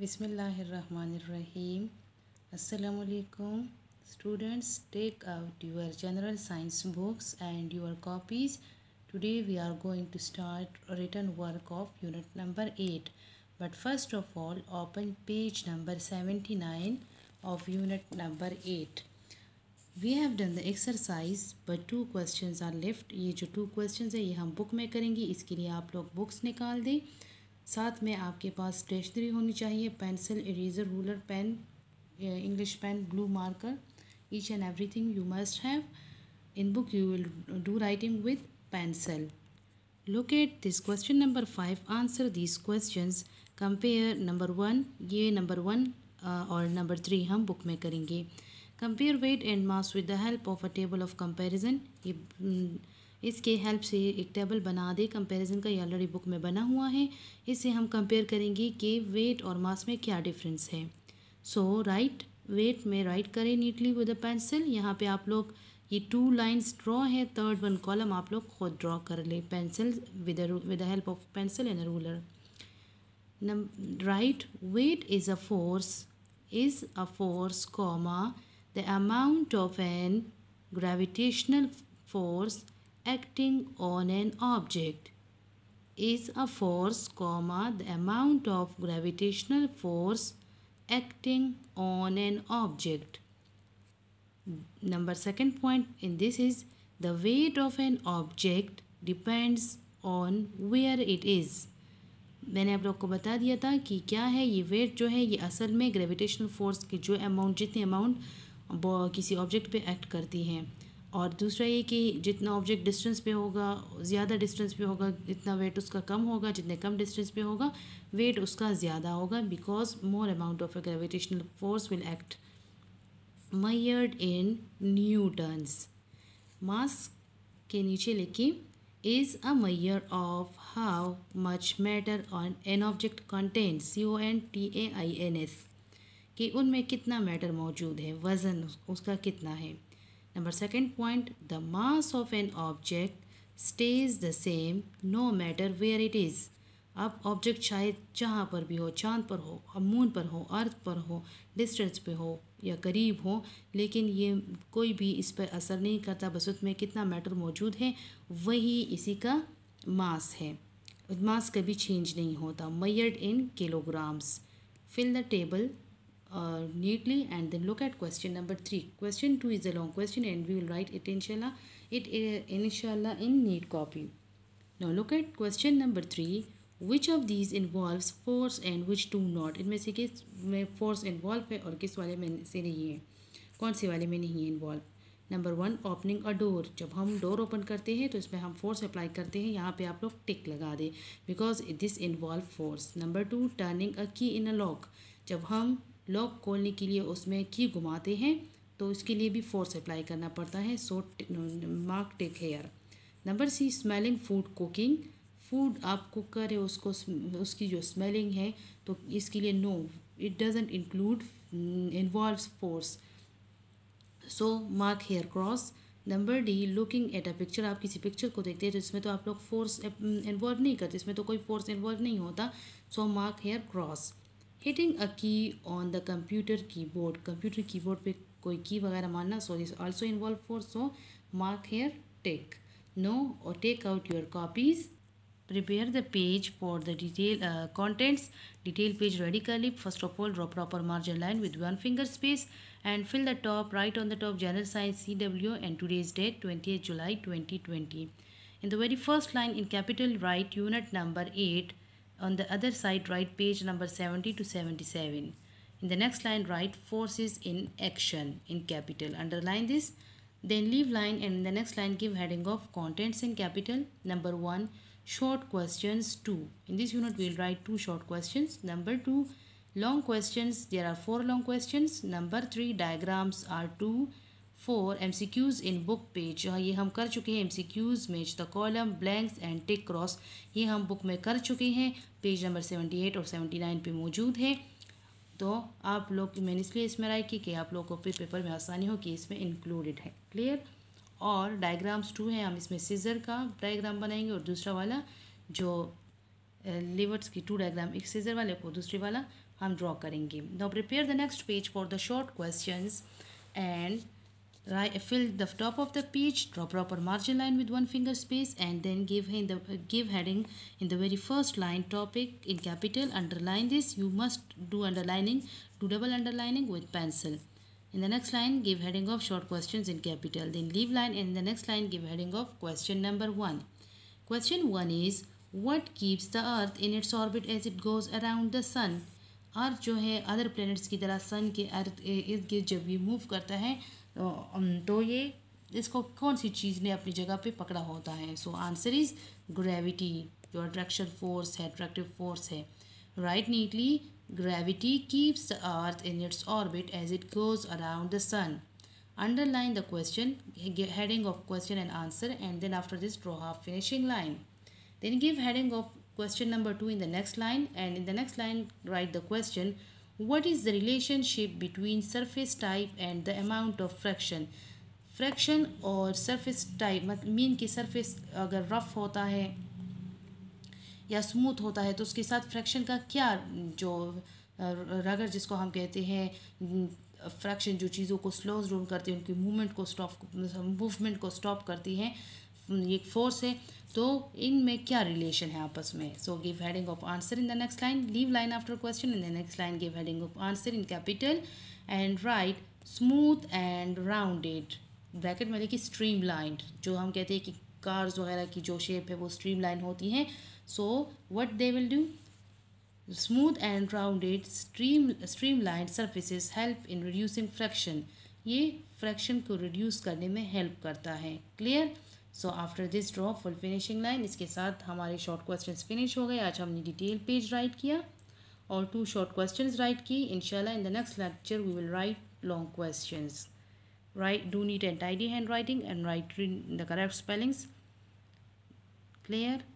बिसमीम असलकुम students take out your general science books and your copies today we are going to start written work of unit number eight but first of all open page number seventy nine of unit number eight we have done the exercise but two question are left ये जो to question है ये हम book में करेंगे इसके लिए आप लोग बुक्स निकाल दें साथ में आपके पास स्टेशनरी होनी चाहिए pencil eraser ruler pen English pen blue marker each and everything you must have in book you will do writing with pencil locate this question number five answer this question compare number one ये number one uh, और number three हम book में करेंगे compare weight and mass with the help of a table of comparison ये mm, इसके help से एक table बना दे कंपैरिजन का ये ऑलरेडी बुक में बना हुआ है इससे हम कंपेयर करेंगे कि वेट और मास में क्या डिफरेंस है सो राइट वेट में राइट करें नीटली विद अ पेंसिल यहाँ पे आप लोग ये टू लाइंस ड्रॉ है थर्ड वन कॉलम आप लोग खुद ड्रॉ कर लें pencil with with the help of pencil and ruler write weight is a force is a force comma the amount of an gravitational force acting on an object is a force comma the amount of gravitational force acting on an object number second point in this is the weight of an object depends on where it is मैंने आप लोग को बता दिया था कि क्या है ये वेट जो है ये असल में ग्रेविटेशनल फोर्स की जो अमाउंट जितने अमाउंट किसी ऑब्जेक्ट पे एक्ट करती हैं और दूसरा ये कि जितना ऑब्जेक्ट डिस्टेंस पे होगा ज़्यादा डिस्टेंस पे होगा जितना वेट उसका कम होगा जितने कम डिस्टेंस पे होगा वेट उसका ज़्यादा होगा because more amount of gravitational force will act measured in newtons mass के नीचे लिखी is a measure of how much matter on an object contains C O N T A I N S कि उनमें कितना matter मौजूद है वज़न उसका कितना है Number second point, the mass of an object stays the same no matter where it is. अब ऑब्जेक्ट चाहे जहाँ पर भी हो चांद पर हो अब मून पर हो अर्थ पर हो डिस्टेंस पे हो या करीब हो लेकिन ये कोई भी इस पर असर नहीं करता बस उसमें कितना मैटर मौजूद है वही इसी का मास है मास कभी चेंज नहीं होता measured in kilograms fill the table uh, neatly and then look at question number 3 question 2 is a long question and we will write it inshallah it uh, inshallah in neat copy now look at question number 3 which of these involves force and which do not इनमें से किस में force involve है और किस वाले में से नहीं है कौन से वाले में नहीं है involve number one opening a door जब हम डोर ओपन करते हैं तो इसमें हम फोर्स अप्लाई करते हैं यहाँ पे आप लोग टिक लगा दें because this involve force number two turning a key in a lock जब हम लॉक खोलने के लिए उसमें की घुमाते हैं तो इसके लिए भी फोर्स अप्लाई करना पड़ता है so mark tick here number C smelling food cooking food आप कुक करें उसको उसकी जो स्मेलिंग है तो इसके लिए no it doesn't include involve force so mark here cross number D looking at a picture आप किसी पिक्चर को देखते हैं तो इसमें तो आप लोग फोर्स इन्वॉल्व mm, नहीं करते इसमें तो कोई फोर्स इन्वॉल्व नहीं होता so mark here cross hitting a key on the computer keyboard computer keyboard Pe. Koi key. वगैरह मारना so This. also involved for so mark here take no or take out your copies prepare the page for the detail uh, contents detail page radically first of all draw proper margin line with one finger space and fill the top right on the top general science cw and today's date 20th july 2020 in the very first line in capital write unit number 8 on the other side, write page number 70 to 77. In the next line, write forces in action in capital. Underline this. Then leave line and in the next line, give heading of contents in capital. Number 1, short questions 2. In this unit, we will write 2 short questions. Number 2, long questions. There are 4 long questions. Number 3, diagrams are 2 four M C Qs in book page ये हम कर चुके हैं M C Qs match the column blanks and tick cross ये हम book में कर चुके हैं पेज नंबर सेवेंटी एट और सेवेंटी नाइन पर मौजूद है तो आप लोग मैंने इसलिए इसमें राय की कि आप लोगों को पेपर में आसानी हो कि इसमें इंक्लूडेड है क्लियर और डायग्राम्स टू हैं हम इसमें सीजर का डायग्राम बनाएंगे और दूसरा वाला जो लिवर्स की टू डायग्राम एक सीजर वाले को दूसरे वाला हम ड्रॉ करेंगे now prepare the next page for the short question and right fill the top of the page draw proper margin line with one finger space and then give in the give heading in the very first line topic in capital underline this you must do underlining do double underlining with pencil in the next line give heading of short questions in capital then leave line in the next line give heading of question number one question one is what keeps the earth in its orbit as it goes around the sun Earth, जो है other planets की तरह sun के earth इर्द जब ये move करता है तो, तो ये इसको कौन सी चीज़ ने अपनी जगह पे पकड़ा होता है सो आंसर इज़ ग्रेविटी जो अट्रैक्शन फोर्स है अट्रैक्टिव फोर्स है write neatly gravity keeps earth in its orbit as it goes around the sun underline the question heading of question and answer and then after this draw half finishing line then give heading of question number two in the next line and in the next line write the question What is the relationship between surface type and the amount of fraction? Fraction और surface type मतलब mean की surface अगर rough होता है या smooth होता है तो उसके साथ फ्रैक्शन का क्या जो रगर जिसको हम कहते हैं फ्रैक्शन जो चीज़ों को स्लो जोन करती है उनकी मूवमेंट को स्टॉप मूवमेंट को स्टॉप करती हैं ये फोर्स है तो इनमें क्या रिलेशन है आपस में so give heading of answer in the next line leave line after question in the next line give heading of answer in capital and write smooth and rounded bracket में देखिए stream line जो हम कहते हैं कि cars वगैरह की जो शेप है वो स्ट्रीम लाइन होती हैं so what they will do and rounded stream stream line surfaces help in reducing fraction ये फ्रैक्शन को रिड्यूस करने में हेल्प करता है clear so after this draw full finishing line इसके साथ हमारे शॉर्ट क्वेश्चन फिनिश हो गए आज हमने डिटेल पेज राइट किया और टू शॉर्ट क्वेश्चन राइट की इनशाला in the next lecture we will write long question write do neat and tidy handwriting and write in the correct spellings clear